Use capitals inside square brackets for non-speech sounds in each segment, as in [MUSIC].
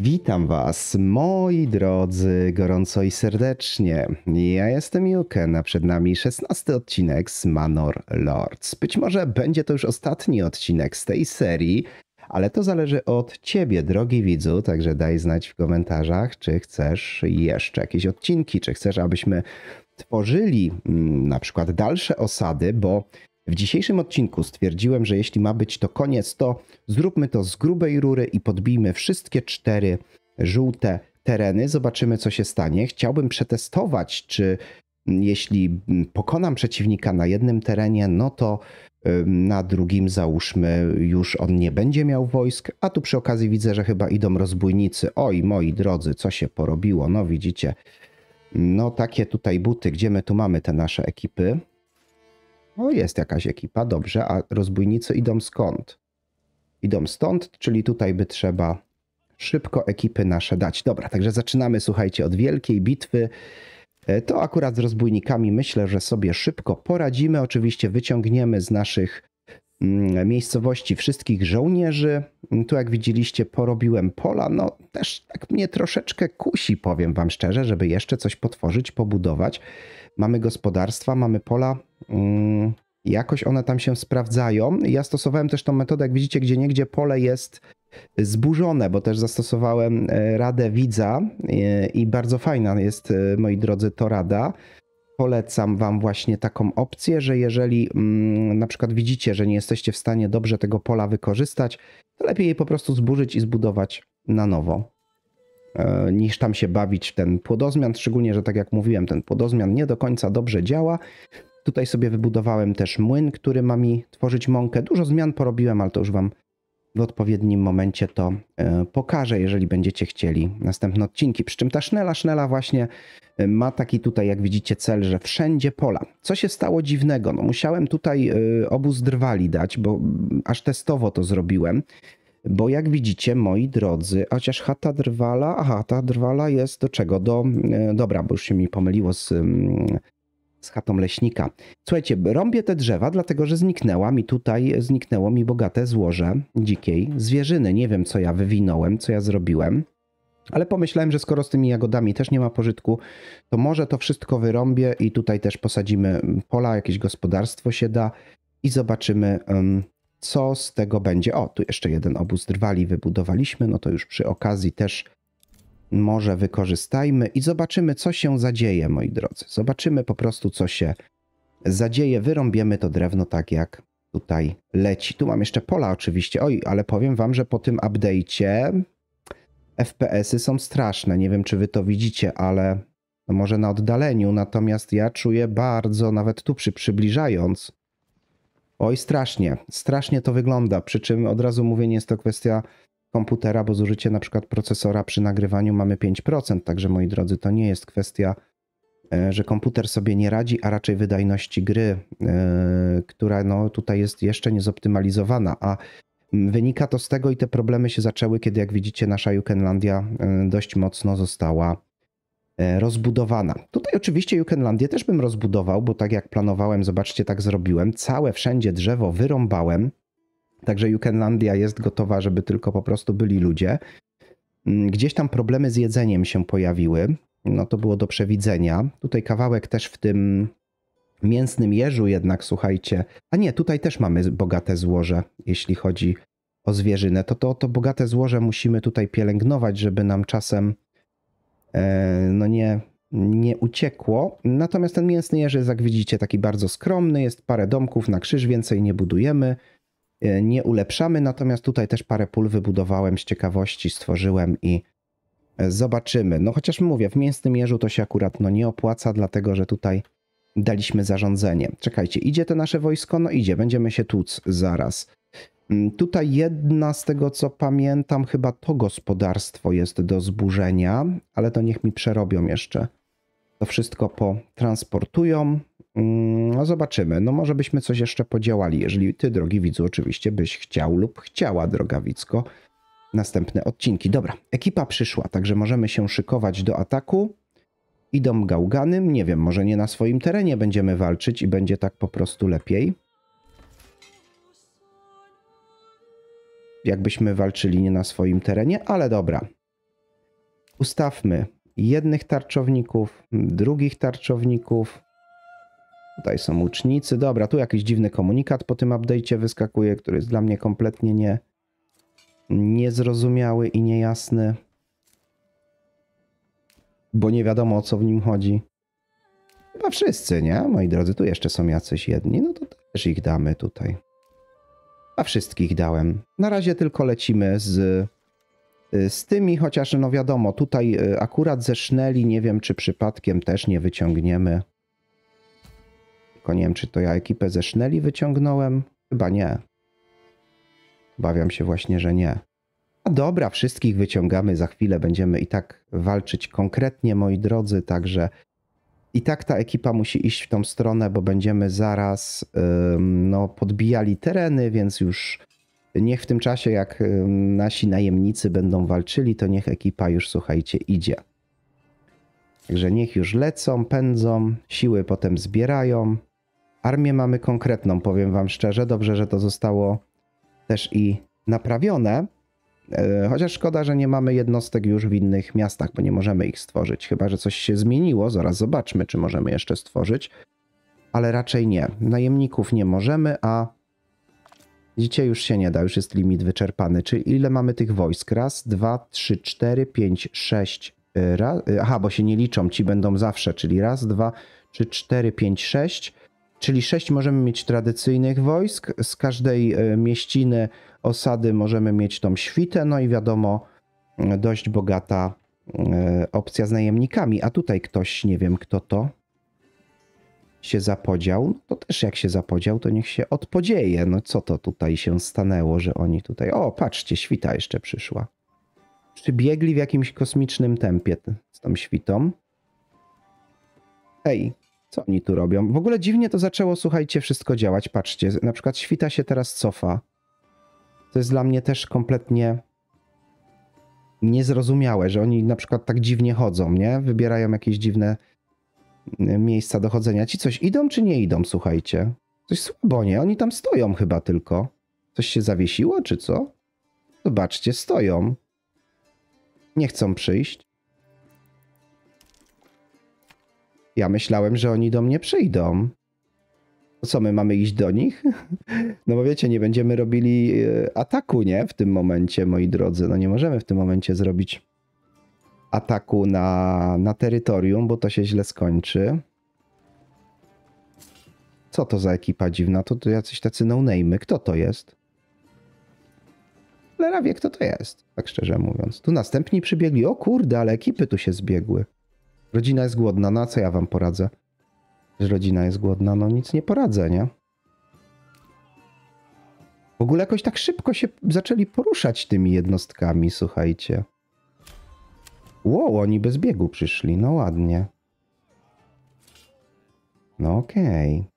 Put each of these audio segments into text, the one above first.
Witam Was, moi drodzy, gorąco i serdecznie. Ja jestem Juken, a przed nami szesnasty odcinek z Manor Lords. Być może będzie to już ostatni odcinek z tej serii, ale to zależy od Ciebie, drogi widzu, także daj znać w komentarzach, czy chcesz jeszcze jakieś odcinki, czy chcesz, abyśmy tworzyli mm, na przykład dalsze osady, bo w dzisiejszym odcinku stwierdziłem, że jeśli ma być to koniec, to zróbmy to z grubej rury i podbijmy wszystkie cztery żółte tereny. Zobaczymy, co się stanie. Chciałbym przetestować, czy mm, jeśli mm, pokonam przeciwnika na jednym terenie, no to na drugim załóżmy już on nie będzie miał wojsk, a tu przy okazji widzę, że chyba idą rozbójnicy. Oj, moi drodzy, co się porobiło, no widzicie. No takie tutaj buty, gdzie my tu mamy te nasze ekipy? O, jest jakaś ekipa, dobrze, a rozbójnicy idą skąd? Idą stąd, czyli tutaj by trzeba szybko ekipy nasze dać. Dobra, także zaczynamy, słuchajcie, od wielkiej bitwy. E, to akurat z rozbójnikami myślę, że sobie szybko poradzimy. Oczywiście wyciągniemy z naszych Mm, miejscowości wszystkich żołnierzy. Tu jak widzieliście porobiłem pola, no też tak mnie troszeczkę kusi, powiem wam szczerze, żeby jeszcze coś potworzyć, pobudować. Mamy gospodarstwa, mamy pola, mm, jakoś one tam się sprawdzają. Ja stosowałem też tą metodę, jak widzicie, gdzie niegdzie pole jest zburzone, bo też zastosowałem e, radę widza e, i bardzo fajna jest, e, moi drodzy, to rada polecam Wam właśnie taką opcję, że jeżeli mm, na przykład widzicie, że nie jesteście w stanie dobrze tego pola wykorzystać, to lepiej je po prostu zburzyć i zbudować na nowo, yy, niż tam się bawić w ten płodozmian. Szczególnie, że tak jak mówiłem, ten płodozmian nie do końca dobrze działa. Tutaj sobie wybudowałem też młyn, który ma mi tworzyć mąkę. Dużo zmian porobiłem, ale to już Wam w odpowiednim momencie to e, pokażę, jeżeli będziecie chcieli następne odcinki. Przy czym ta sznela, sznela właśnie e, ma taki tutaj, jak widzicie, cel, że wszędzie pola. Co się stało dziwnego? No musiałem tutaj e, obóz drwali dać, bo mm, aż testowo to zrobiłem. Bo jak widzicie, moi drodzy, chociaż chata drwala, aha, ta drwala jest do czego? Do, mm, dobra, bo już się mi pomyliło z mm, z chatą leśnika. Słuchajcie, rąbię te drzewa, dlatego że zniknęła mi tutaj, zniknęło mi bogate złoże dzikiej zwierzyny. Nie wiem, co ja wywinąłem, co ja zrobiłem. Ale pomyślałem, że skoro z tymi jagodami też nie ma pożytku, to może to wszystko wyrąbię i tutaj też posadzimy pola, jakieś gospodarstwo się da i zobaczymy, co z tego będzie. O, tu jeszcze jeden obóz drwali wybudowaliśmy, no to już przy okazji też może wykorzystajmy i zobaczymy, co się zadzieje, moi drodzy. Zobaczymy po prostu, co się zadzieje. Wyrąbiemy to drewno tak, jak tutaj leci. Tu mam jeszcze pola oczywiście. Oj, ale powiem wam, że po tym update'cie FPS-y są straszne. Nie wiem, czy wy to widzicie, ale może na oddaleniu. Natomiast ja czuję bardzo, nawet tu przy przybliżając, Oj, strasznie, strasznie to wygląda. Przy czym od razu mówię, nie jest to kwestia komputera, bo zużycie na przykład procesora przy nagrywaniu mamy 5%. Także moi drodzy, to nie jest kwestia, e, że komputer sobie nie radzi, a raczej wydajności gry, e, która no, tutaj jest jeszcze niezoptymalizowana. A wynika to z tego i te problemy się zaczęły, kiedy jak widzicie nasza Jukenlandia e, dość mocno została rozbudowana. Tutaj oczywiście Jukenlandię też bym rozbudował, bo tak jak planowałem, zobaczcie, tak zrobiłem. Całe wszędzie drzewo wyrąbałem Także Jukenlandia jest gotowa, żeby tylko po prostu byli ludzie. Mm, gdzieś tam problemy z jedzeniem się pojawiły. No to było do przewidzenia. Tutaj kawałek też w tym mięsnym jeżu jednak, słuchajcie. A nie, tutaj też mamy bogate złoże, jeśli chodzi o zwierzynę. To to, to bogate złoże musimy tutaj pielęgnować, żeby nam czasem e, no nie, nie uciekło. Natomiast ten mięsny jest, jak widzicie, taki bardzo skromny. Jest parę domków na krzyż, więcej nie budujemy. E, nie ulepszamy, natomiast tutaj też parę pól wybudowałem z ciekawości, stworzyłem i e, zobaczymy. No chociaż mówię, w mięsnym jeżu to się akurat no, nie opłaca, dlatego że tutaj daliśmy zarządzenie. Czekajcie, idzie to nasze wojsko? No idzie, będziemy się tłuc zaraz. Mm, tutaj jedna z tego, co pamiętam, chyba to gospodarstwo jest do zburzenia, ale to niech mi przerobią jeszcze. To wszystko potransportują. Mm, no zobaczymy. No może byśmy coś jeszcze podziałali, jeżeli ty, drogi widzu, oczywiście byś chciał lub chciała, droga Wicko, następne odcinki. Dobra, ekipa przyszła, także możemy się szykować do ataku. Idą gałganym, nie wiem, może nie na swoim terenie będziemy walczyć i będzie tak po prostu lepiej. Jakbyśmy walczyli nie na swoim terenie, ale dobra. Ustawmy jednych tarczowników, mm, drugich tarczowników, Tutaj są łucznicy. Dobra, tu jakiś dziwny komunikat po tym update'cie wyskakuje, który jest dla mnie kompletnie nie niezrozumiały i niejasny. Bo nie wiadomo o co w nim chodzi. Chyba wszyscy, nie? Moi drodzy, tu jeszcze są jacyś jedni. No to też ich damy tutaj. A wszystkich dałem. Na razie tylko lecimy z, z tymi, chociaż no wiadomo, tutaj e, akurat ze szneli nie wiem, czy przypadkiem też nie wyciągniemy tylko nie wiem, czy to ja ekipę ze Sznelli wyciągnąłem. Chyba nie. Obawiam się właśnie, że nie. A no dobra, wszystkich wyciągamy za chwilę. Będziemy i tak walczyć konkretnie, moi drodzy, także i tak ta ekipa musi iść w tą stronę, bo będziemy zaraz ym, no, podbijali tereny, więc już niech w tym czasie, jak ym, nasi najemnicy będą walczyli, to niech ekipa już, słuchajcie, idzie. Także niech już lecą, pędzą, siły potem zbierają. Armię mamy konkretną, powiem wam szczerze. Dobrze, że to zostało też i naprawione. E, chociaż szkoda, że nie mamy jednostek już w innych miastach, bo nie możemy ich stworzyć. Chyba, że coś się zmieniło, zaraz zobaczmy, czy możemy jeszcze stworzyć. Ale raczej nie. Najemników nie możemy, a widzicie, już się nie da, już jest limit wyczerpany. Czyli ile mamy tych wojsk? Raz, dwa, trzy, cztery, pięć, sześć. E, raz... E, aha, bo się nie liczą, ci będą zawsze, czyli raz, dwa, trzy, cztery, pięć, sześć. Czyli sześć możemy mieć tradycyjnych wojsk, z każdej e, mieściny osady możemy mieć tą świtę, no i wiadomo, dość bogata e, opcja z najemnikami. A tutaj ktoś, nie wiem kto to, się zapodział. No to też jak się zapodział, to niech się odpodzieje. No co to tutaj się stanęło, że oni tutaj... O, patrzcie, świta jeszcze przyszła. Przybiegli w jakimś kosmicznym tempie z tą świtą. Ej, co oni tu robią? W ogóle dziwnie to zaczęło, słuchajcie, wszystko działać. Patrzcie, na przykład świta się teraz cofa. To jest dla mnie też kompletnie niezrozumiałe, że oni na przykład tak dziwnie chodzą, nie? Wybierają jakieś dziwne y, miejsca do chodzenia. Ci coś idą czy nie idą, słuchajcie? Coś słabo, nie? Oni tam stoją chyba tylko. Coś się zawiesiło, czy co? Zobaczcie, stoją. Nie chcą przyjść. Ja myślałem, że oni do mnie przyjdą. Co my mamy iść do nich? [LAUGHS] No bo wiecie, nie będziemy robili e, ataku, nie? W tym momencie, moi drodzy. No nie możemy w tym momencie zrobić ataku na, na terytorium, bo to się źle skończy. Co to za ekipa dziwna? To, to jacyś tacy no-name'y. Kto to jest? Cholera wie, kto to jest, tak szczerze mówiąc. Tu następni przybiegli. O kurde, ale ekipy tu się zbiegły. Rodzina jest głodna, no a co ja wam poradzę? Że rodzina jest głodna, no nic nie poradzę, nie? W ogóle jakoś tak szybko się zaczęli poruszać tymi jednostkami, słuchajcie. Wow, oni bez biegu przyszli, no ładnie. No okej. Okay.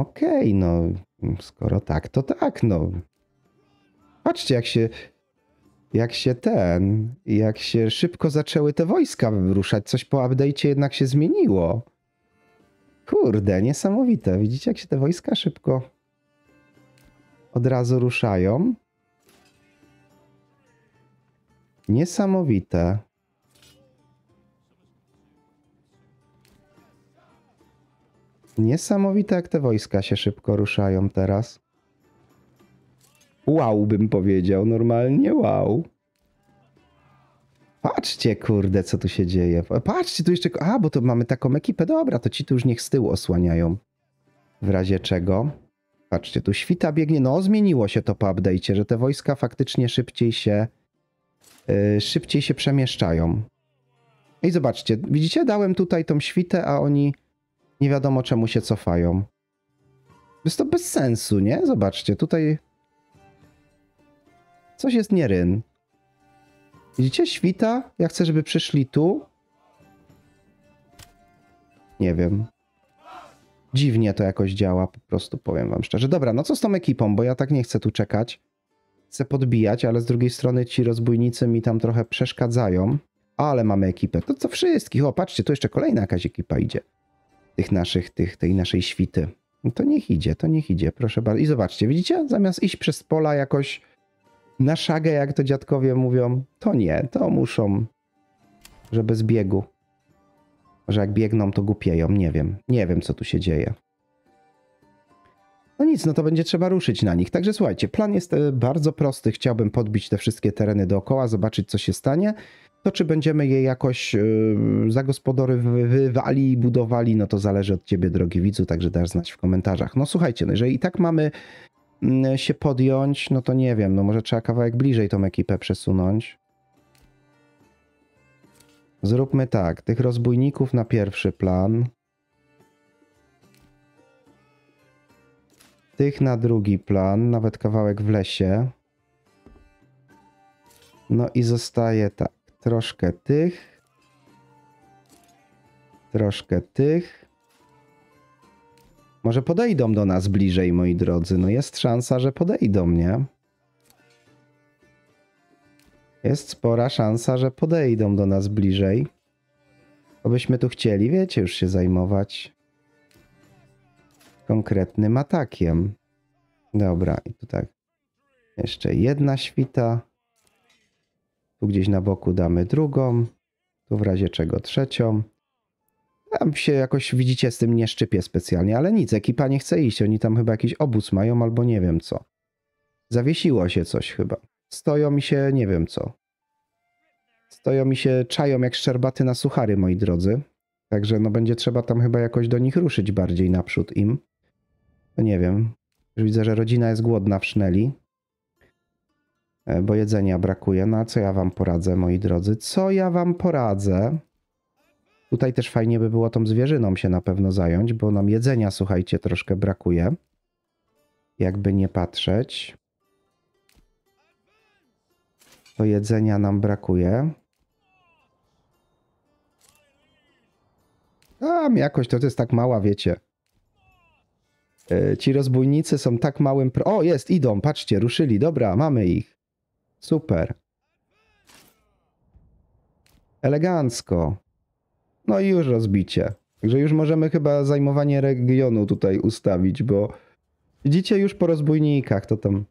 Okej, okay, no skoro tak, to tak, no. Patrzcie, jak się jak się ten, jak się szybko zaczęły te wojska wyruszać, coś po update'cie jednak się zmieniło. Kurde, niesamowite. Widzicie, jak się te wojska szybko od razu ruszają? Niesamowite. Niesamowite, jak te wojska się szybko ruszają teraz. Wow, bym powiedział. Normalnie wow. Patrzcie, kurde, co tu się dzieje. Patrzcie, tu jeszcze... A, bo to mamy taką ekipę. Dobra, to ci tu już niech z tyłu osłaniają. W razie czego... Patrzcie, tu świta biegnie. No, zmieniło się to po update'cie, że te wojska faktycznie szybciej się... Yy, szybciej się przemieszczają. I zobaczcie, widzicie, dałem tutaj tą świtę, a oni nie wiadomo czemu się cofają. Jest to bez sensu, nie? Zobaczcie, tutaj Coś jest nieryn. Widzicie? Świta. Ja chcę, żeby przyszli tu. Nie wiem. Dziwnie to jakoś działa, po prostu powiem wam szczerze. Dobra, no co z tą ekipą, bo ja tak nie chcę tu czekać. Chcę podbijać, ale z drugiej strony ci rozbójnicy mi tam trochę przeszkadzają. Ale mamy ekipę. To co wszystkich. O, patrzcie, tu jeszcze kolejna jakaś ekipa idzie. Tych naszych, tych, tej naszej świty. No to niech idzie, to niech idzie, proszę bardzo. I zobaczcie, widzicie? Zamiast iść przez pola jakoś na szagę, jak to dziadkowie mówią, to nie, to muszą, żeby z biegu. Że jak biegną, to głupieją, nie wiem. Nie wiem, co tu się dzieje. No nic, no to będzie trzeba ruszyć na nich. Także słuchajcie, plan jest e, bardzo prosty. Chciałbym podbić te wszystkie tereny dookoła, zobaczyć, co się stanie. To, czy będziemy je jakoś yy, e, zagospodarowywali i budowali, no to zależy od ciebie, drogi widzu, także dasz znać w komentarzach. No słuchajcie, no jeżeli i tak mamy Mm, się podjąć, no to nie wiem, no może trzeba kawałek bliżej tą ekipę przesunąć. Zróbmy tak, tych rozbójników na pierwszy plan. Tych na drugi plan, nawet kawałek w lesie. No i zostaje tak, troszkę tych. Troszkę tych. Może podejdą do nas bliżej, moi drodzy. No jest szansa, że podejdą, nie? Jest spora szansa, że podejdą do nas bliżej. Obyśmy tu chcieli, wiecie, już się zajmować konkretnym atakiem. Dobra, i tu tak. Jeszcze jedna świta. Tu gdzieś na boku damy drugą. Tu w razie czego trzecią. Tam się jakoś, widzicie, z tym nie szczypie specjalnie, ale nic, ekipa nie chce iść. Oni tam chyba jakiś obóz mają albo nie wiem co. Zawiesiło się coś chyba. Stoją mi się nie wiem co. Stoją mi się czają jak szczerbaty na suchary, moi drodzy. Także no będzie trzeba tam chyba jakoś do nich ruszyć bardziej naprzód im. No nie wiem. Już widzę, że rodzina jest głodna w szneli. E, bo jedzenia brakuje. No a co ja wam poradzę, moi drodzy? Co ja wam poradzę? Tutaj też fajnie by było tą zwierzyną się na pewno zająć, bo nam jedzenia, słuchajcie, troszkę brakuje. Jakby nie patrzeć. To jedzenia nam brakuje. Tam jakoś to, jest tak mała, wiecie. E, ci rozbójnicy są tak małym... Pro... O, jest, idą, patrzcie, ruszyli, dobra, mamy ich. Super. Elegancko. No i już rozbicie. Także już możemy chyba zajmowanie regionu tutaj ustawić, bo widzicie już po rozbójnikach to tam.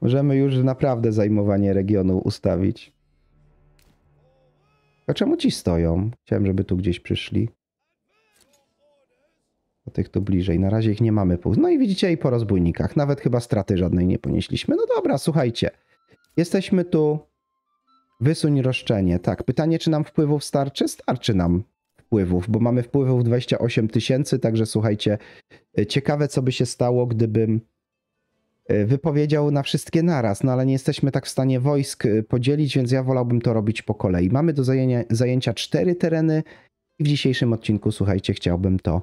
Możemy już naprawdę zajmowanie regionu ustawić. A czemu ci stoją? Chciałem, żeby tu gdzieś przyszli. Do tych tu bliżej. Na razie ich nie mamy. No i widzicie i po rozbójnikach. Nawet chyba straty żadnej nie ponieśliśmy. No dobra, słuchajcie. Jesteśmy tu Wysuń roszczenie. Tak, pytanie, czy nam wpływów starczy? Starczy nam wpływów, bo mamy wpływów 28 tysięcy, także słuchajcie, e, ciekawe co by się stało, gdybym e, wypowiedział na wszystkie naraz, no ale nie jesteśmy tak w stanie wojsk e, podzielić, więc ja wolałbym to robić po kolei. Mamy do zajęcia, zajęcia cztery tereny i w dzisiejszym odcinku, słuchajcie, chciałbym to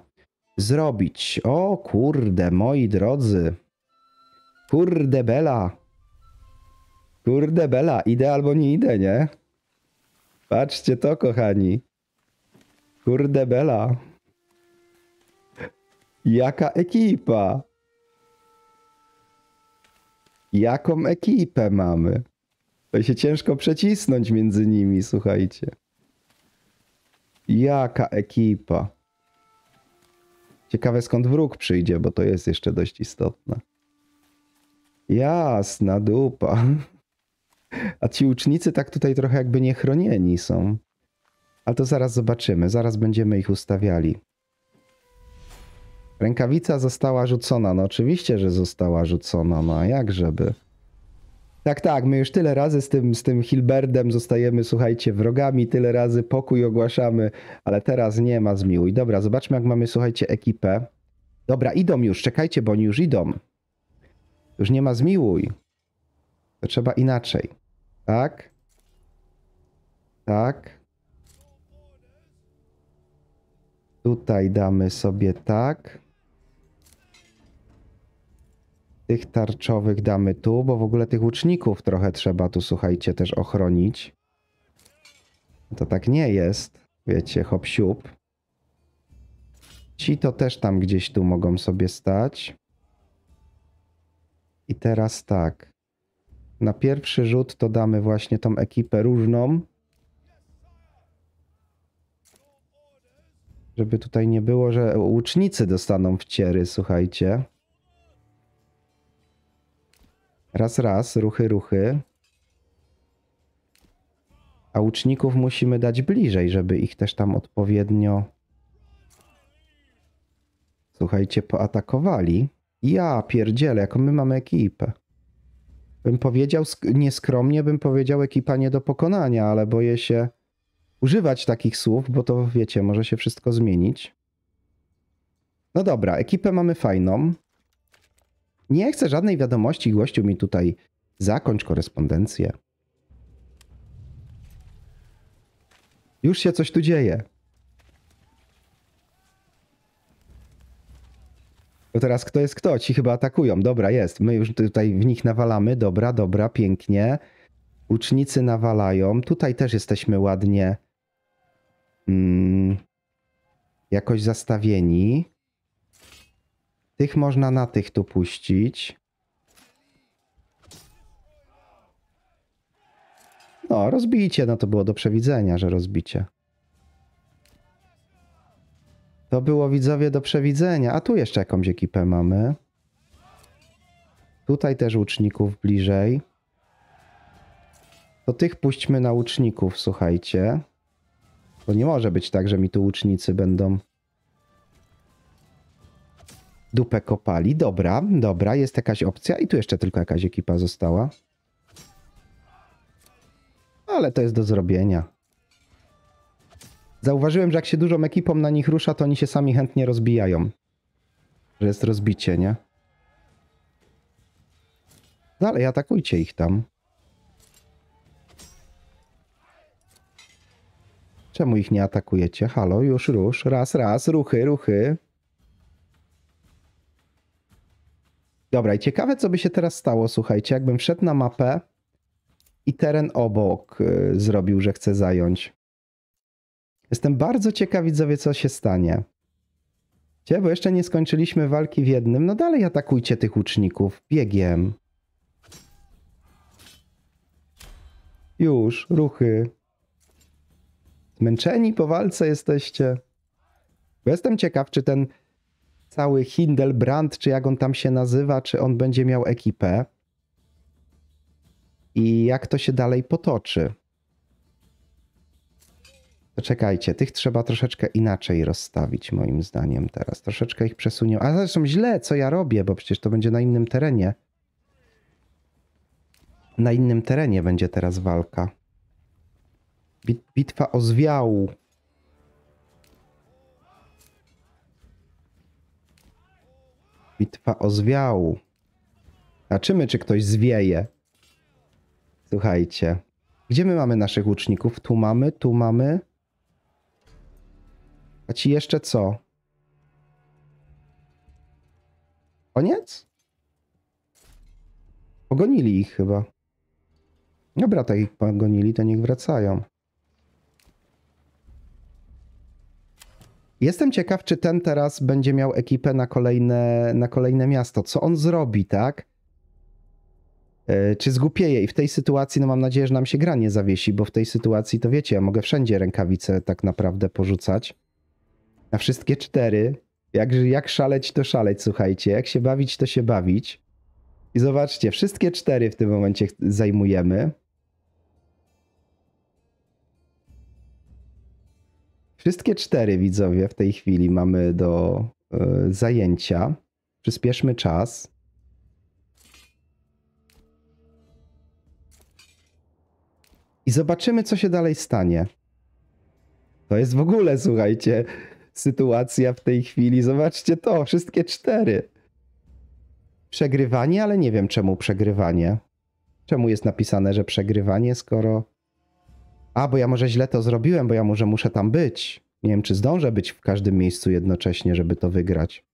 zrobić. O kurde, moi drodzy. Kurde bela. Kurde bela, idę albo nie idę, nie? Patrzcie to, kochani. Kurde bela. Jaka ekipa? Jaką ekipę mamy? To się ciężko przecisnąć między nimi, słuchajcie. Jaka ekipa. Ciekawe skąd wróg przyjdzie, bo to jest jeszcze dość istotne. Jasna dupa. A ci ucznicy tak tutaj trochę jakby niechronieni są. Ale to zaraz zobaczymy, zaraz będziemy ich ustawiali. Rękawica została rzucona. No oczywiście, że została rzucona, no a jak żeby. Tak, tak, my już tyle razy z tym, z tym Hilberdem zostajemy, słuchajcie, wrogami, tyle razy pokój ogłaszamy, ale teraz nie ma zmiłuj. Dobra, zobaczmy jak mamy, słuchajcie, ekipę. Dobra, idą już, czekajcie, bo oni już idą. Już nie ma zmiłuj. To trzeba inaczej. Tak. Tak. Tutaj damy sobie tak. Tych tarczowych damy tu, bo w ogóle tych łuczników trochę trzeba tu, słuchajcie, też ochronić. To tak nie jest. Wiecie, hop siup. Ci to też tam gdzieś tu mogą sobie stać. I teraz tak. Na pierwszy rzut to damy właśnie tą ekipę różną. Żeby tutaj nie było, że łucznicy dostaną wciery, słuchajcie. Raz, raz, ruchy, ruchy. A łuczników musimy dać bliżej, żeby ich też tam odpowiednio słuchajcie, poatakowali. Ja pierdzielę, jaką my mamy ekipę bym powiedział, nieskromnie bym powiedział ekipa nie do pokonania, ale boję się używać takich słów, bo to wiecie, może się wszystko zmienić. No dobra, ekipę mamy fajną. Nie chcę żadnej wiadomości, gościu mi tutaj zakończ korespondencję. Już się coś tu dzieje. Bo teraz kto jest kto? Ci chyba atakują. Dobra, jest. My już tutaj w nich nawalamy. Dobra, dobra, pięknie. Ucznicy nawalają. Tutaj też jesteśmy ładnie mm, jakoś zastawieni. Tych można na tych tu puścić. No, rozbicie. No to było do przewidzenia, że rozbicie. To było widzowie do przewidzenia. A tu jeszcze jakąś ekipę mamy. Tutaj też łuczników bliżej. To tych puśćmy na łuczników, słuchajcie. Bo nie może być tak, że mi tu łucznicy będą dupę kopali. Dobra, dobra, jest jakaś opcja. I tu jeszcze tylko jakaś ekipa została. Ale to jest do zrobienia zauważyłem, że jak się dużą ekipą na nich rusza, to oni się sami chętnie rozbijają. Że jest rozbicie, nie? Dalej, no atakujcie ich tam. Czemu ich nie atakujecie? Halo, już rusz. Raz, raz, ruchy, ruchy. Dobra, i ciekawe, co by się teraz stało, słuchajcie, jakbym wszedł na mapę i teren obok y, zrobił, że chcę zająć. Jestem bardzo ciekaw, widzowie, co się stanie. Cie, bo jeszcze nie skończyliśmy walki w jednym. No dalej atakujcie tych łuczników. Biegiem. Już, ruchy. Zmęczeni po walce jesteście. Bo jestem ciekaw, czy ten cały Hindelbrand, czy jak on tam się nazywa, czy on będzie miał ekipę. I jak to się dalej potoczy czekajcie, tych trzeba troszeczkę inaczej rozstawić, moim zdaniem, teraz. Troszeczkę ich przesunię. A zresztą źle, co ja robię, bo przecież to będzie na innym terenie. Na innym terenie będzie teraz walka. Bit bitwa o zwiału. Bitwa o zwiału. Zobaczymy, czy ktoś zwieje. Słuchajcie. Gdzie my mamy naszych łuczników? Tu mamy, tu mamy. A ci jeszcze co? Koniec? Pogonili ich chyba. Dobra, no, tak ich pogonili, to niech wracają. Jestem ciekaw, czy ten teraz będzie miał ekipę na kolejne, na kolejne miasto. Co on zrobi, tak? E, czy zgupieje? I w tej sytuacji, no mam nadzieję, że nam się gra nie zawiesi, bo w tej sytuacji to wiecie, ja mogę wszędzie rękawice tak naprawdę porzucać na wszystkie cztery. Jak, jak szaleć, to szaleć, słuchajcie. Jak się bawić, to się bawić. I zobaczcie, wszystkie cztery w tym momencie zajmujemy. Wszystkie cztery widzowie w tej chwili mamy do y, zajęcia. Przyspieszmy czas. I zobaczymy, co się dalej stanie. To jest w ogóle, słuchajcie, sytuacja w tej chwili. Zobaczcie to, wszystkie cztery. Przegrywanie, ale nie wiem czemu przegrywanie. Czemu jest napisane, że przegrywanie, skoro... A, bo ja może źle to zrobiłem, bo ja może muszę tam być. Nie wiem, czy zdążę być w każdym miejscu jednocześnie, żeby to wygrać.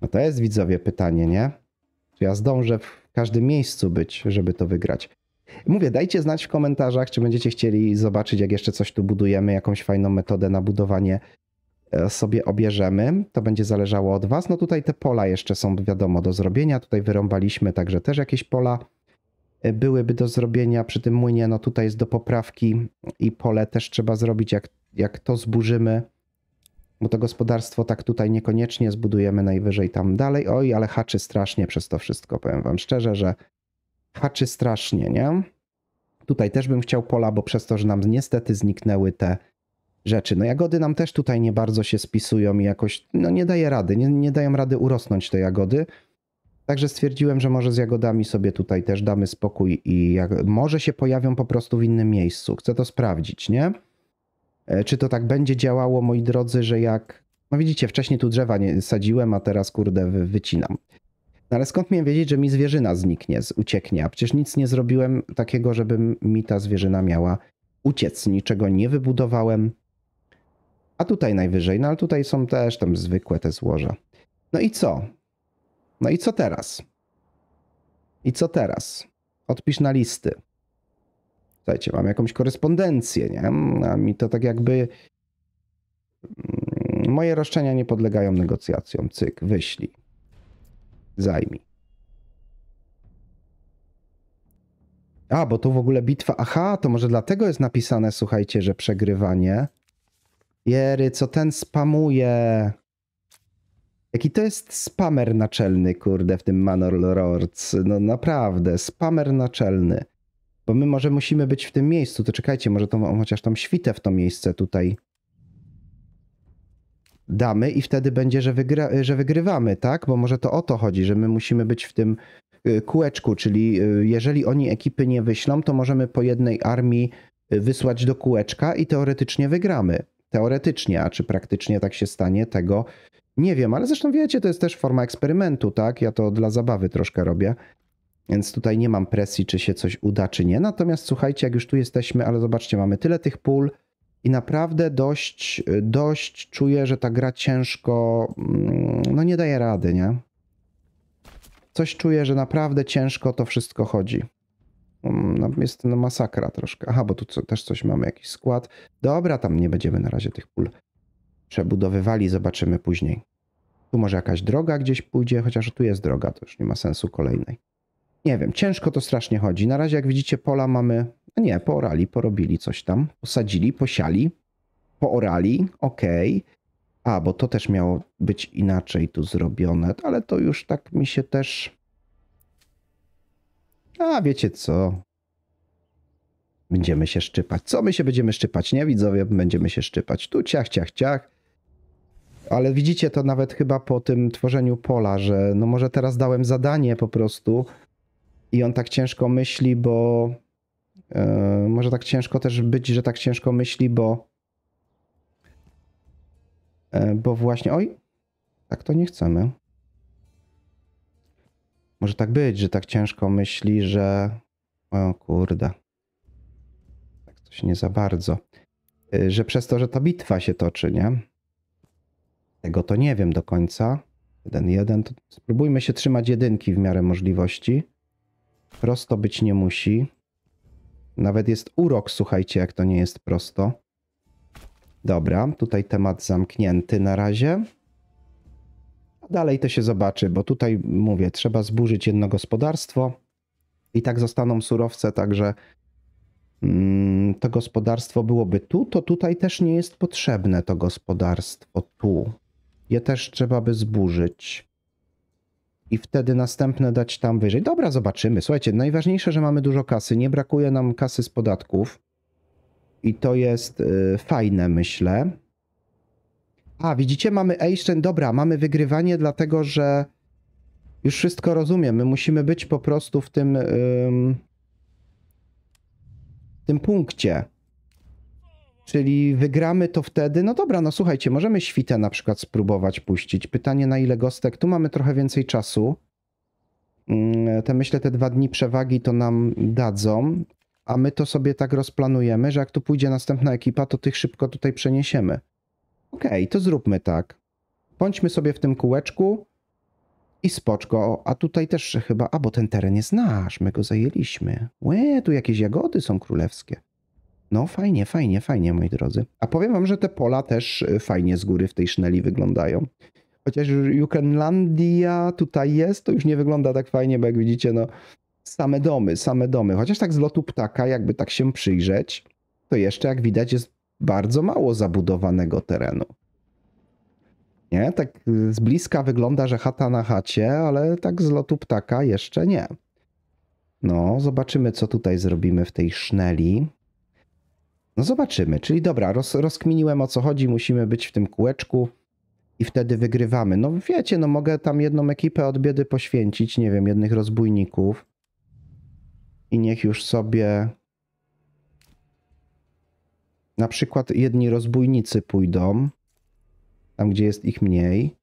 No to jest widzowie pytanie, nie? Czy ja zdążę w każdym miejscu być, żeby to wygrać? Mówię, dajcie znać w komentarzach, czy będziecie chcieli zobaczyć, jak jeszcze coś tu budujemy, jakąś fajną metodę na budowanie e, sobie obierzemy. To będzie zależało od Was. No tutaj te pola jeszcze są, wiadomo, do zrobienia. Tutaj wyrąbaliśmy także też jakieś pola e, byłyby do zrobienia przy tym młynie. No tutaj jest do poprawki i pole też trzeba zrobić, jak, jak to zburzymy. Bo to gospodarstwo tak tutaj niekoniecznie zbudujemy najwyżej tam dalej. Oj, ale haczy strasznie przez to wszystko, powiem Wam szczerze, że haczy strasznie, nie? Tutaj też bym chciał pola, bo przez to, że nam niestety zniknęły te rzeczy. No jagody nam też tutaj nie bardzo się spisują i jakoś, no nie daje rady, nie, nie dają rady urosnąć te jagody. Także stwierdziłem, że może z jagodami sobie tutaj też damy spokój i jak, może się pojawią po prostu w innym miejscu. Chcę to sprawdzić, nie? E, czy to tak będzie działało, moi drodzy, że jak. No widzicie, wcześniej tu drzewa nie sadziłem, a teraz kurde wycinam. No ale skąd miałem wiedzieć, że mi zwierzyna zniknie, ucieknie? A przecież nic nie zrobiłem takiego, żeby mi ta zwierzyna miała uciec. Niczego nie wybudowałem. A tutaj najwyżej, no ale tutaj są też tam zwykłe te złoża. No i co? No i co teraz? I co teraz? Odpisz na listy. Słuchajcie, mam jakąś korespondencję, nie? Mm, a mi to tak jakby. Mm, moje roszczenia nie podlegają negocjacjom. Cyk, wyślij. Zajmi. A, bo tu w ogóle bitwa. Aha, to może dlatego jest napisane, słuchajcie, że przegrywanie. Jery, co ten spamuje. Jaki to jest spamer naczelny, kurde, w tym Manor Lords. No naprawdę, spamer naczelny. Bo my może musimy być w tym miejscu, to czekajcie, może tą, chociaż tą świtę w to miejsce tutaj damy i wtedy będzie, że, wygra, że wygrywamy, tak? Bo może to o to chodzi, że my musimy być w tym y, kółeczku, czyli y, jeżeli oni ekipy nie wyślą, to możemy po jednej armii y, wysłać do kółeczka i teoretycznie wygramy. Teoretycznie, a czy praktycznie tak się stanie, tego nie wiem, ale zresztą wiecie, to jest też forma eksperymentu, tak? Ja to dla zabawy troszkę robię. Więc tutaj nie mam presji, czy się coś uda, czy nie. Natomiast słuchajcie, jak już tu jesteśmy, ale zobaczcie, mamy tyle tych pól, i naprawdę dość, dość czuję, że ta gra ciężko, mm, no nie daje rady, nie? Coś czuję, że naprawdę ciężko to wszystko chodzi. Mm, no, jest to no, masakra troszkę. Aha, bo tu co, też coś mamy, jakiś skład. Dobra, tam nie będziemy na razie tych pól przebudowywali, zobaczymy później. Tu może jakaś droga gdzieś pójdzie, chociaż tu jest droga, to już nie ma sensu kolejnej. Nie wiem, ciężko to strasznie chodzi. Na razie, jak widzicie, pola mamy nie, poorali, porobili coś tam, posadzili, posiali, poorali, okej. Okay. A, bo to też miało być inaczej tu zrobione, ale to już tak mi się też... A, wiecie co? Będziemy się szczypać. Co my się będziemy szczypać, nie widzowie? Będziemy się szczypać. Tu ciach, ciach, ciach. Ale widzicie to nawet chyba po tym tworzeniu pola, że no może teraz dałem zadanie po prostu i on tak ciężko myśli, bo E, może tak ciężko też być, że tak ciężko myśli, bo. E, bo właśnie. Oj, tak to nie chcemy. Może tak być, że tak ciężko myśli, że. O kurde. Tak coś nie za bardzo. E, że przez to, że ta bitwa się toczy, nie? Tego to nie wiem do końca. Jeden, jeden, Spróbujmy się trzymać jedynki w miarę możliwości. Prosto być nie musi. Nawet jest urok, słuchajcie, jak to nie jest prosto. Dobra, tutaj temat zamknięty na razie. A dalej to się zobaczy, bo tutaj mówię, trzeba zburzyć jedno gospodarstwo. I tak zostaną surowce, także mm, to gospodarstwo byłoby tu, to tutaj też nie jest potrzebne to gospodarstwo tu. Je też trzeba by zburzyć i wtedy następne dać tam wyżej. Dobra, zobaczymy. Słuchajcie, najważniejsze, że mamy dużo kasy. Nie brakuje nam kasy z podatków. I to jest y, fajne, myślę. A, widzicie, mamy eisen. Dobra, mamy wygrywanie, dlatego że już wszystko rozumiem. My musimy być po prostu w tym, y, w tym punkcie. Czyli wygramy to wtedy, no dobra, no słuchajcie, możemy świtę na przykład spróbować puścić. Pytanie na ile gostek? Tu mamy trochę więcej czasu. Mm, te myślę, te dwa dni przewagi to nam dadzą, a my to sobie tak rozplanujemy, że jak tu pójdzie następna ekipa, to tych szybko tutaj przeniesiemy. Okej, okay, to zróbmy tak. Bądźmy sobie w tym kółeczku i spoczko. A tutaj też chyba, a bo ten teren jest nasz, my go zajęliśmy. Łe, tu jakieś jagody są królewskie. No fajnie, fajnie, fajnie, moi drodzy. A powiem wam, że te pola też e, fajnie z góry w tej szneli wyglądają. Chociaż Jukenlandia tutaj jest, to już nie wygląda tak fajnie, bo jak widzicie, no same domy, same domy. Chociaż tak z lotu ptaka, jakby tak się przyjrzeć, to jeszcze jak widać jest bardzo mało zabudowanego terenu. Nie? Tak y, z bliska wygląda, że chata na chacie, ale tak z lotu ptaka jeszcze nie. No, zobaczymy, co tutaj zrobimy w tej szneli. No zobaczymy. Czyli dobra, roz, rozkminiłem o co chodzi, musimy być w tym kółeczku i wtedy wygrywamy. No wiecie, no mogę tam jedną ekipę od biedy poświęcić, nie wiem, jednych rozbójników i niech już sobie na przykład jedni rozbójnicy pójdą tam, gdzie jest ich mniej.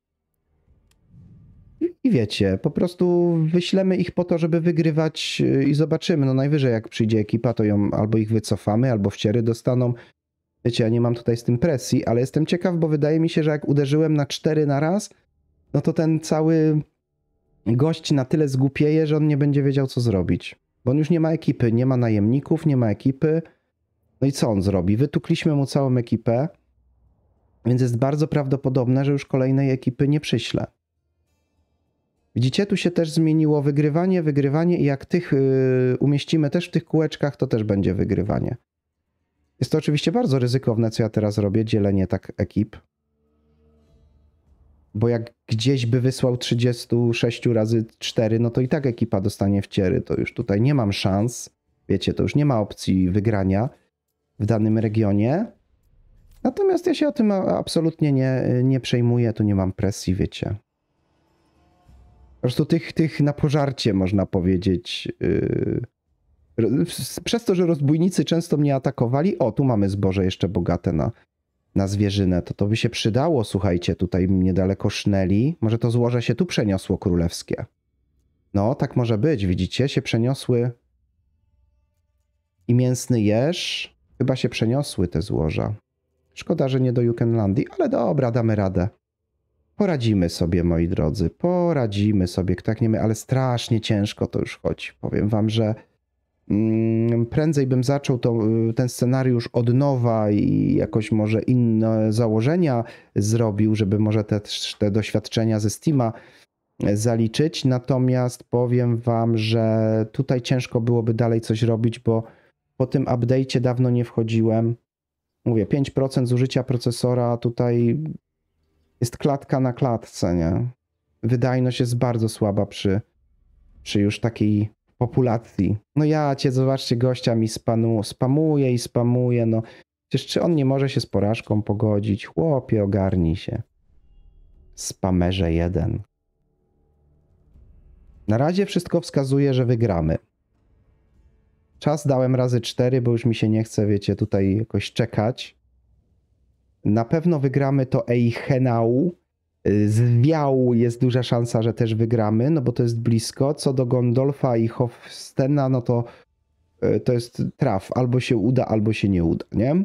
I wiecie, po prostu wyślemy ich po to, żeby wygrywać y, i zobaczymy. No najwyżej jak przyjdzie ekipa, to ją albo ich wycofamy, albo wciery dostaną. Wiecie, ja nie mam tutaj z tym presji, ale jestem ciekaw, bo wydaje mi się, że jak uderzyłem na cztery na raz, no to ten cały gość na tyle zgłupieje, że on nie będzie wiedział, co zrobić. Bo on już nie ma ekipy, nie ma najemników, nie ma ekipy. No i co on zrobi? Wytukliśmy mu całą ekipę, więc jest bardzo prawdopodobne, że już kolejnej ekipy nie przyśle. Widzicie, tu się też zmieniło wygrywanie, wygrywanie i jak tych y, umieścimy też w tych kółeczkach, to też będzie wygrywanie. Jest to oczywiście bardzo ryzykowne, co ja teraz robię, dzielenie tak ekip. Bo jak gdzieś by wysłał 36 razy 4, no to i tak ekipa dostanie wciery. To już tutaj nie mam szans. Wiecie, to już nie ma opcji wygrania w danym regionie. Natomiast ja się o tym absolutnie nie, nie przejmuję, tu nie mam presji, wiecie prostu tych, tych na pożarcie, można powiedzieć. Yy, przez to, że rozbójnicy często mnie atakowali, o, tu mamy zboże jeszcze bogate na, na zwierzynę, to to by się przydało, słuchajcie, tutaj niedaleko sznęli. Może to złoże się tu przeniosło królewskie. No, tak może być, widzicie, się przeniosły i mięsny jeż. Chyba się przeniosły te złoża. Szkoda, że nie do Jukenlandii, ale dobra, damy radę poradzimy sobie, moi drodzy, poradzimy sobie, ktakniemy, ale strasznie ciężko to już chodzi. Powiem wam, że mm, prędzej bym zaczął to, y, ten scenariusz od nowa i jakoś może inne założenia zrobił, żeby może te, te doświadczenia ze Steama e, zaliczyć. Natomiast powiem wam, że tutaj ciężko byłoby dalej coś robić, bo po tym update'cie dawno nie wchodziłem. Mówię, 5% zużycia procesora tutaj jest klatka na klatce, nie? Wydajność jest bardzo słaba przy, przy już takiej populacji. No ja cię, zobaczcie, gościa mi spanu, spamuje i spamuje, no. Przecież czy on nie może się z porażką pogodzić? Chłopie, ogarnij się. Spamerze jeden. Na razie wszystko wskazuje, że wygramy. Czas dałem razy cztery, bo już mi się nie chce, wiecie, tutaj jakoś czekać. Na pewno wygramy to Eichenau. Y, z Wiału jest duża szansa, że też wygramy, no bo to jest blisko. Co do Gondolfa i Hofstena, no to y, to jest traf. Albo się uda, albo się nie uda, nie?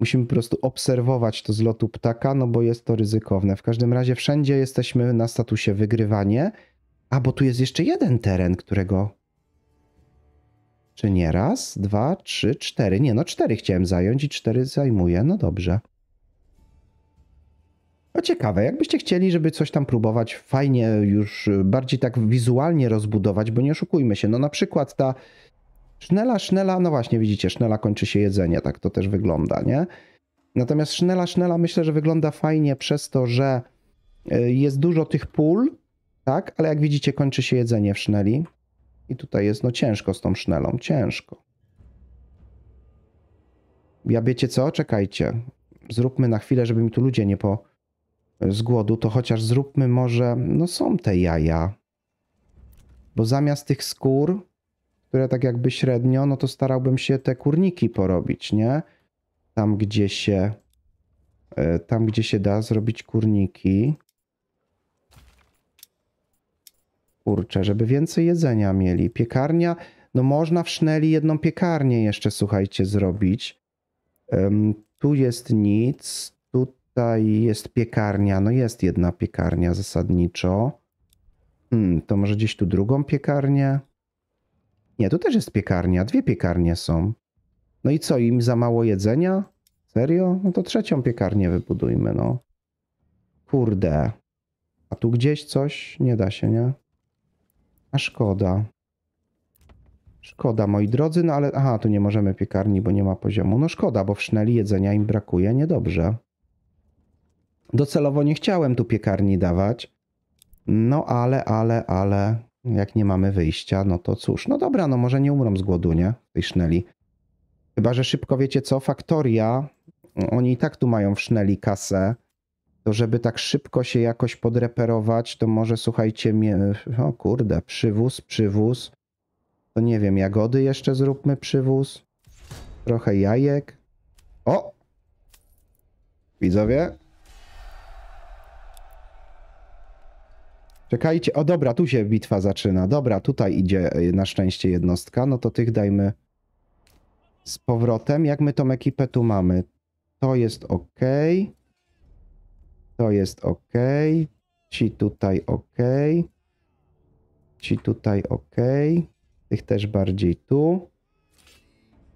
Musimy po prostu obserwować to z lotu ptaka, no bo jest to ryzykowne. W każdym razie wszędzie jesteśmy na statusie wygrywanie. A, bo tu jest jeszcze jeden teren, którego... Czy nie raz, dwa, trzy, cztery. Nie, no cztery chciałem zająć i cztery zajmuję. No dobrze. No ciekawe, jakbyście chcieli, żeby coś tam próbować fajnie już y, bardziej tak wizualnie rozbudować, bo nie oszukujmy się, no na przykład ta sznela, sznela, no właśnie widzicie, sznela kończy się jedzenie, tak to też wygląda, nie? Natomiast sznela, sznela myślę, że wygląda fajnie przez to, że y, jest dużo tych pól, tak? Ale jak widzicie, kończy się jedzenie w szneli. I tutaj jest, no ciężko z tą sznelą, ciężko. Ja wiecie co? Czekajcie. Zróbmy na chwilę, żeby mi tu ludzie nie po z głodu, to chociaż zróbmy może, no są te jaja. Bo zamiast tych skór, które tak jakby średnio, no to starałbym się te kurniki porobić, nie? Tam, gdzie się, e, tam, gdzie się da zrobić kurniki. Kurczę, żeby więcej jedzenia mieli. Piekarnia, no można w Szneli jedną piekarnię jeszcze, słuchajcie, zrobić. Um, tu jest nic, tu tutaj jest piekarnia. No jest jedna piekarnia zasadniczo. Hmm, to może gdzieś tu drugą piekarnię? Nie, tu też jest piekarnia. Dwie piekarnie są. No i co, im za mało jedzenia? Serio? No to trzecią piekarnię wybudujmy, no. Kurde. A tu gdzieś coś? Nie da się, nie? A szkoda. Szkoda, moi drodzy, no ale... Aha, tu nie możemy piekarni, bo nie ma poziomu. No szkoda, bo w szneli jedzenia im brakuje. Niedobrze. Docelowo nie chciałem tu piekarni dawać, no ale, ale, ale, jak nie mamy wyjścia, no to cóż, no dobra, no może nie umrą z głodu, nie? W tej szneli. Chyba, że szybko wiecie co, Faktoria, oni i tak tu mają w szneli kasę, to żeby tak szybko się jakoś podreperować, to może słuchajcie, mnie, o kurde, przywóz, przywóz, to nie wiem, jagody jeszcze zróbmy przywóz, trochę jajek. O! Widzowie, Czekajcie, o dobra, tu się bitwa zaczyna. Dobra, tutaj idzie y, na szczęście jednostka, no to tych dajmy z powrotem. Jak my tą ekipę tu mamy? To jest ok. To jest ok. Ci tutaj ok. Ci tutaj ok. Tych też bardziej tu.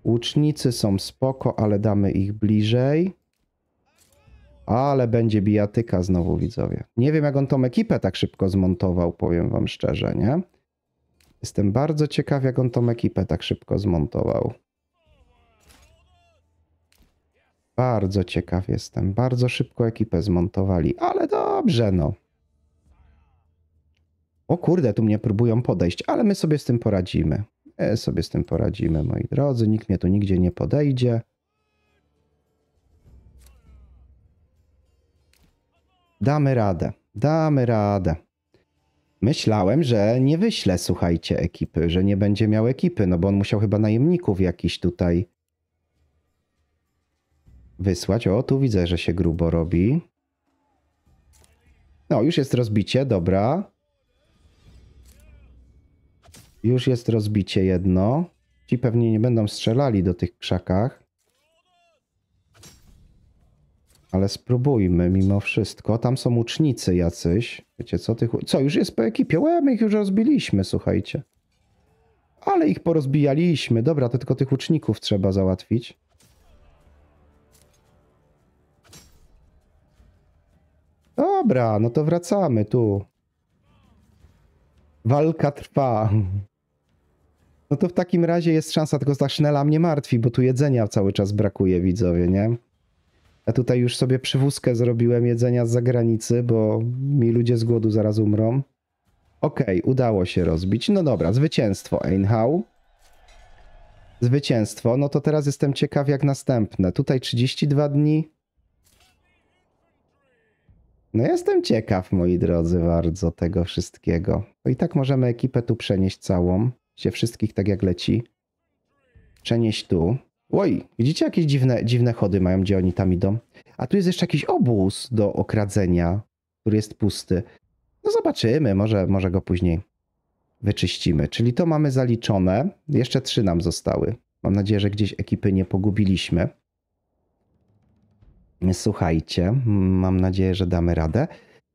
Łucznicy są spoko, ale damy ich bliżej. Ale będzie bijatyka znowu, widzowie. Nie wiem, jak on tą ekipę tak szybko zmontował, powiem wam szczerze, nie? Jestem bardzo ciekaw, jak on tą ekipę tak szybko zmontował. Bardzo ciekaw jestem. Bardzo szybko ekipę zmontowali, ale dobrze, no. O kurde, tu mnie próbują podejść, ale my sobie z tym poradzimy. My e, sobie z tym poradzimy, moi drodzy. Nikt mnie tu nigdzie nie podejdzie. Damy radę, damy radę. Myślałem, że nie wyśle, słuchajcie, ekipy, że nie będzie miał ekipy, no bo on musiał chyba najemników jakiś tutaj wysłać. O, tu widzę, że się grubo robi. No, już jest rozbicie, dobra. Już jest rozbicie jedno. Ci pewnie nie będą strzelali do tych krzakach. Ale spróbujmy mimo wszystko. Tam są ucznicy jacyś. Wiecie co, tych... Co, już jest po ekipie? Łe, my ich już rozbiliśmy, słuchajcie. Ale ich porozbijaliśmy. Dobra, to tylko tych uczników trzeba załatwić. Dobra, no to wracamy tu. Walka trwa. No to w takim razie jest szansa, tylko ta sznela mnie martwi, bo tu jedzenia cały czas brakuje, widzowie, nie? Ja tutaj już sobie przywózkę zrobiłem jedzenia z zagranicy, bo mi ludzie z głodu zaraz umrą. Okej, okay, udało się rozbić. No dobra, zwycięstwo Einhau. Zwycięstwo. No to teraz jestem ciekaw jak następne. Tutaj 32 dni. No jestem ciekaw, moi drodzy, bardzo tego wszystkiego. i tak możemy ekipę tu przenieść całą. Się wszystkich tak jak leci. Przenieść tu. Oj, widzicie jakieś dziwne, dziwne chody mają, gdzie oni tam idą. A tu jest jeszcze jakiś obóz do okradzenia, który jest pusty. No zobaczymy, może, może go później wyczyścimy. Czyli to mamy zaliczone. Jeszcze trzy nam zostały. Mam nadzieję, że gdzieś ekipy nie pogubiliśmy. Słuchajcie, mam nadzieję, że damy radę.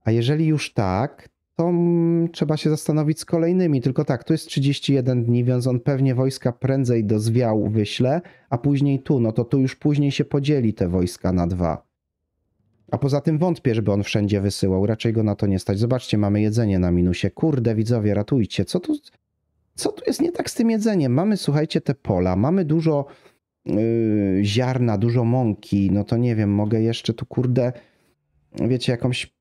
A jeżeli już tak, to mm, trzeba się zastanowić z kolejnymi. Tylko tak, tu jest 31 dni, więc on pewnie wojska prędzej do zwiału wyśle, a później tu, no to tu już później się podzieli te wojska na dwa. A poza tym wątpię, żeby on wszędzie wysyłał, raczej go na to nie stać. Zobaczcie, mamy jedzenie na minusie. Kurde, widzowie, ratujcie. Co tu, co tu jest nie tak z tym jedzeniem? Mamy, słuchajcie, te pola, mamy dużo yy, ziarna, dużo mąki. No to nie wiem, mogę jeszcze tu, kurde, wiecie, jakąś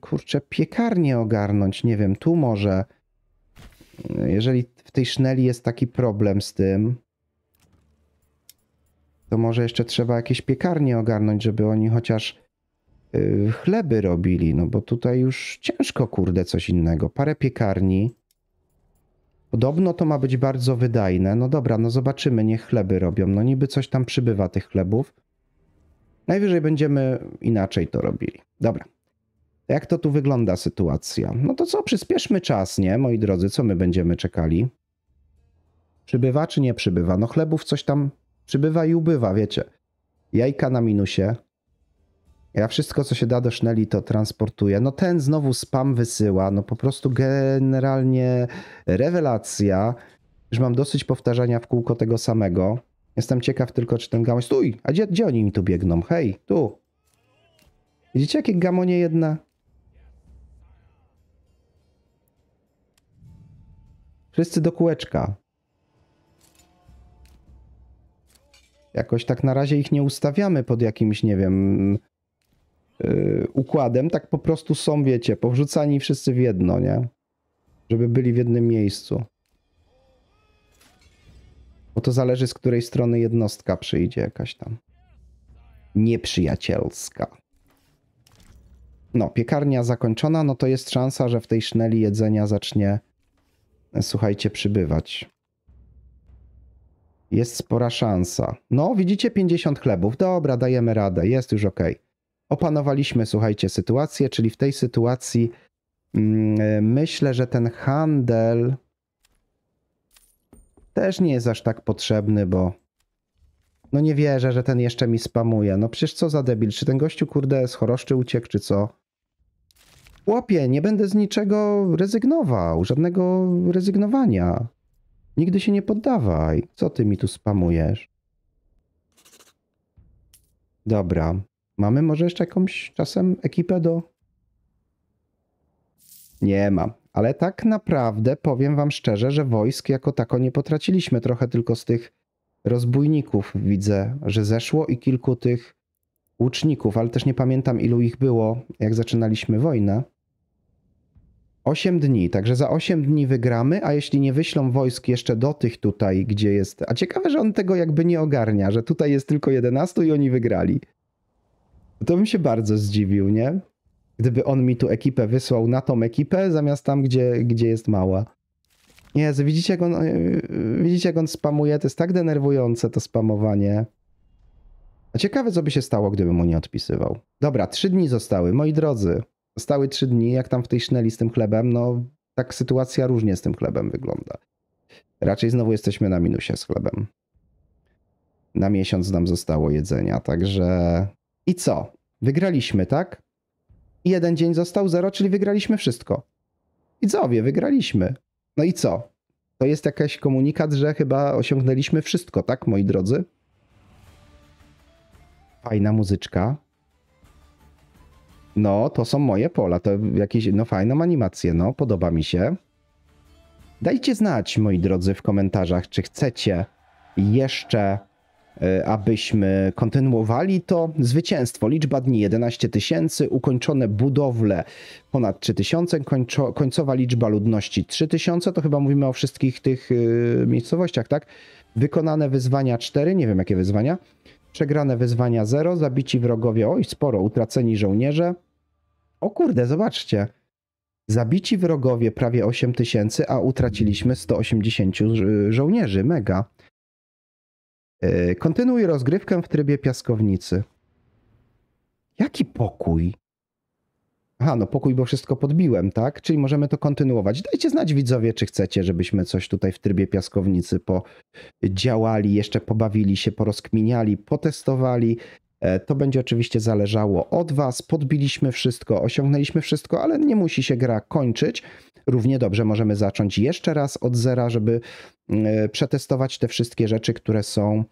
kurczę piekarnię ogarnąć. Nie wiem, tu może. Jeżeli w tej szneli jest taki problem z tym, to może jeszcze trzeba jakieś piekarnie ogarnąć, żeby oni chociaż y, chleby robili, no bo tutaj już ciężko, kurde, coś innego. Parę piekarni. Podobno to ma być bardzo wydajne. No dobra, no zobaczymy, niech chleby robią. No niby coś tam przybywa tych chlebów. Najwyżej będziemy inaczej to robili. Dobra. Jak to tu wygląda sytuacja? No to co, przyspieszmy czas, nie, moi drodzy? Co my będziemy czekali? Przybywa czy nie przybywa? No chlebów coś tam przybywa i ubywa, wiecie. Jajka na minusie. Ja wszystko, co się da do sznelli, to transportuję. No ten znowu spam wysyła. No po prostu generalnie rewelacja. Już mam dosyć powtarzania w kółko tego samego. Jestem ciekaw tylko, czy ten gamon... Stój! A gdzie, gdzie oni mi tu biegną? Hej, tu! Widzicie, jakie gamonie jedna? Wszyscy do kółeczka. Jakoś tak na razie ich nie ustawiamy pod jakimś, nie wiem, yy, układem. Tak po prostu są, wiecie, powrzucani wszyscy w jedno, nie? Żeby byli w jednym miejscu. Bo to zależy z której strony jednostka przyjdzie jakaś tam. Nieprzyjacielska. No, piekarnia zakończona, no to jest szansa, że w tej szneli jedzenia zacznie, e, słuchajcie, przybywać. Jest spora szansa. No, widzicie, 50 chlebów. Dobra, dajemy radę, jest już ok. Opanowaliśmy, słuchajcie, sytuację, czyli w tej sytuacji mm, e, myślę, że ten handel też nie jest aż tak potrzebny, bo no nie wierzę, że ten jeszcze mi spamuje. No przecież co za debil, czy ten gościu kurde z choroszczy uciekł, czy co? Chłopie, nie będę z niczego rezygnował, żadnego rezygnowania. Nigdy się nie poddawaj. Co ty mi tu spamujesz? Dobra. Mamy może jeszcze jakąś czasem ekipę do... Nie ma ale tak naprawdę powiem wam szczerze, że wojsk jako tako nie potraciliśmy. Trochę tylko z tych rozbójników widzę, że zeszło i kilku tych łuczników, ale też nie pamiętam ilu ich było, jak zaczynaliśmy wojnę. 8 dni, także za 8 dni wygramy, a jeśli nie wyślą wojsk jeszcze do tych tutaj, gdzie jest. A ciekawe, że on tego jakby nie ogarnia, że tutaj jest tylko 11 i oni wygrali. To bym się bardzo zdziwił, nie? gdyby on mi tu ekipę wysłał na tą ekipę, zamiast tam, gdzie, gdzie jest mała. Nie, widzicie jak, on, e, widzicie jak on spamuje? To jest tak denerwujące to spamowanie. A ciekawe, co by się stało, gdyby mu nie odpisywał. Dobra, trzy dni zostały, moi drodzy. Zostały trzy dni, jak tam w tej szneli z tym chlebem, no tak sytuacja różnie z tym chlebem wygląda. Raczej znowu jesteśmy na minusie z chlebem. Na miesiąc nam zostało jedzenia, także... I co? Wygraliśmy, tak? Jeden dzień został zero, czyli wygraliśmy wszystko. Widzowie, wygraliśmy. No i co? To jest jakiś komunikat, że chyba osiągnęliśmy wszystko, tak, moi drodzy? Fajna muzyczka. No, to są moje pola, to jakieś, no fajną animację, no, podoba mi się. Dajcie znać, moi drodzy, w komentarzach, czy chcecie jeszcze E, abyśmy kontynuowali to zwycięstwo. Liczba dni 11 tysięcy, ukończone budowle ponad 3 tysiące, końcowa liczba ludności 3 tysiące, to chyba mówimy o wszystkich tych e, miejscowościach, tak? Wykonane wyzwania 4, nie wiem jakie wyzwania, przegrane wyzwania 0, zabici wrogowie, oj sporo, utraceni żołnierze. O kurde, zobaczcie. Zabici wrogowie prawie 8 tysięcy, a utraciliśmy 180 żołnierzy, mega. E, kontynuuj rozgrywkę w trybie piaskownicy. Jaki pokój? Aha, no pokój, bo wszystko podbiłem, tak? Czyli możemy to kontynuować. Dajcie znać widzowie, czy chcecie, żebyśmy coś tutaj w trybie piaskownicy podziałali, jeszcze pobawili się, porozkminiali, potestowali. E, to będzie oczywiście zależało od Was. Podbiliśmy wszystko, osiągnęliśmy wszystko, ale nie musi się gra kończyć. Równie dobrze możemy zacząć jeszcze raz od zera, żeby mm, e, przetestować te wszystkie rzeczy, które są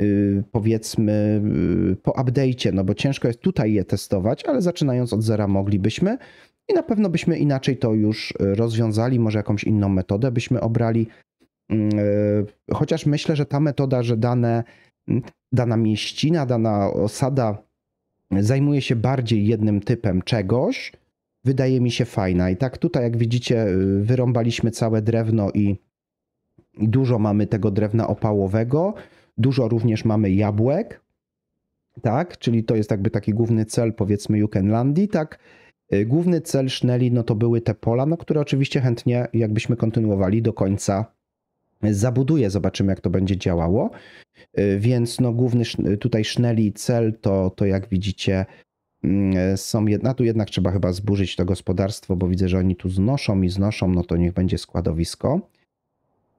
y, powiedzmy y, po update'cie, no bo ciężko jest tutaj je testować, ale zaczynając od zera moglibyśmy i na pewno byśmy inaczej to już e, rozwiązali, może jakąś inną metodę byśmy obrali. Mm, chociaż myślę, że ta metoda, że dane dana mieścina, dana osada zajmuje się bardziej jednym typem czegoś, wydaje mi się fajna. I tak tutaj, jak widzicie, y, wyrąbaliśmy całe drewno i, i dużo mamy tego drewna opałowego, dużo również mamy jabłek, tak? Czyli to jest jakby taki główny cel, powiedzmy, Jukenlandii, tak? Y, główny cel Szneli, no to były te pola, no które oczywiście chętnie jakbyśmy kontynuowali do końca zabuduję, zobaczymy jak to będzie działało. Y, więc no główny y, tutaj szneli cel to, to jak widzicie mm, y, są jedna, tu jednak trzeba chyba zburzyć to gospodarstwo, bo widzę, że oni tu znoszą i znoszą, no to niech będzie składowisko.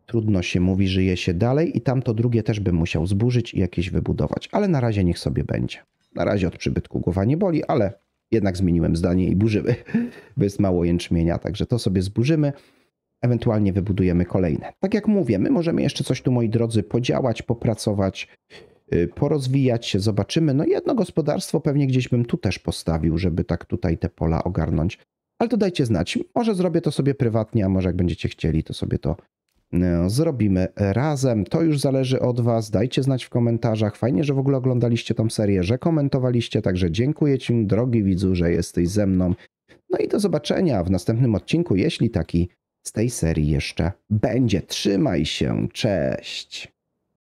Trudno się mówi, żyje się dalej i tamto drugie też bym musiał zburzyć i jakieś wybudować, ale na razie niech sobie będzie. Na razie od przybytku głowa nie boli, ale jednak zmieniłem zdanie i burzymy, [LAUGHS] bo jest mało jęczmienia, także to sobie zburzymy ewentualnie wybudujemy kolejne. Tak jak mówię, my możemy jeszcze coś tu, moi drodzy, podziałać, popracować, y, porozwijać się, zobaczymy. No jedno gospodarstwo pewnie gdzieś bym tu też postawił, żeby tak tutaj te pola ogarnąć. Ale to dajcie znać. Może zrobię to sobie prywatnie, a może jak będziecie chcieli, to sobie to no, zrobimy razem. To już zależy od Was. Dajcie znać w komentarzach. Fajnie, że w ogóle oglądaliście tą serię, że komentowaliście. Także dziękuję Ci, drogi widzu, że jesteś ze mną. No i do zobaczenia w następnym odcinku, jeśli taki z tej serii jeszcze będzie. Trzymaj się, cześć!